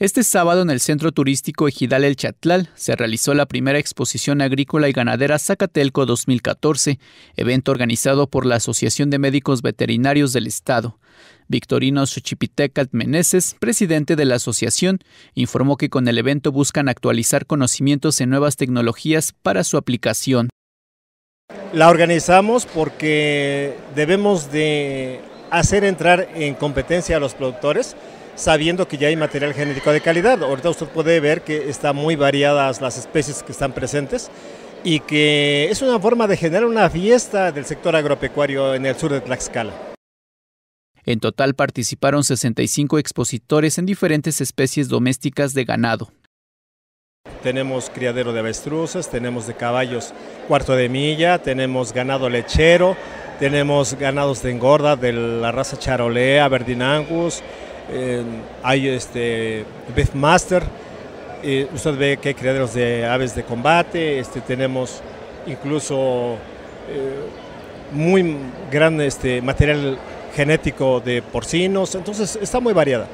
Este sábado en el centro turístico Ejidal El Chatlal se realizó la primera exposición agrícola y ganadera Zacatelco 2014, evento organizado por la Asociación de Médicos Veterinarios del Estado. Victorino Xochipitecat Meneses, presidente de la asociación, informó que con el evento buscan actualizar conocimientos en nuevas tecnologías para su aplicación. La organizamos porque debemos de hacer entrar en competencia a los productores sabiendo que ya hay material genético de calidad. Ahorita usted puede ver que están muy variadas las especies que están presentes y que es una forma de generar una fiesta del sector agropecuario en el sur de Tlaxcala. En total participaron 65 expositores en diferentes especies domésticas de ganado. Tenemos criadero de avestruces, tenemos de caballos cuarto de milla, tenemos ganado lechero, tenemos ganados de engorda de la raza charolea, verdinangus, hay este Beefmaster, usted ve que hay criaderos de aves de combate, este, tenemos incluso eh, muy gran este, material genético de porcinos, entonces está muy variada.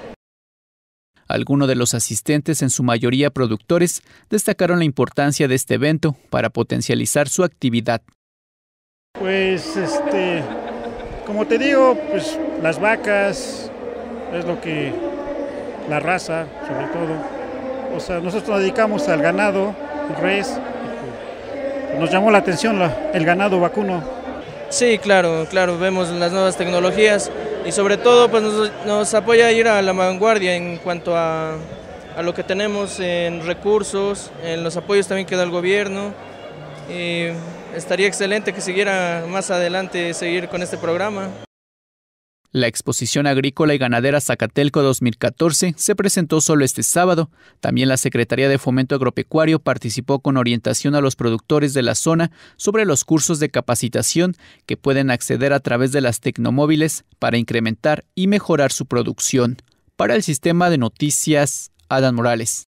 Algunos de los asistentes, en su mayoría productores, destacaron la importancia de este evento para potencializar su actividad. Pues, este, como te digo, pues las vacas, es lo que la raza, sobre todo. O sea, nosotros nos dedicamos al ganado, res. Nos llamó la atención el ganado vacuno. Sí, claro, claro, vemos las nuevas tecnologías y sobre todo pues nos, apoya a ir a la vanguardia en cuanto a, a, lo que tenemos en recursos, en los apoyos también que da el gobierno. Y estaría excelente que siguiera más adelante seguir con este programa. La exposición agrícola y ganadera Zacatelco 2014 se presentó solo este sábado. También la Secretaría de Fomento Agropecuario participó con orientación a los productores de la zona sobre los cursos de capacitación que pueden acceder a través de las tecnomóviles para incrementar y mejorar su producción. Para el sistema de noticias, Adán Morales.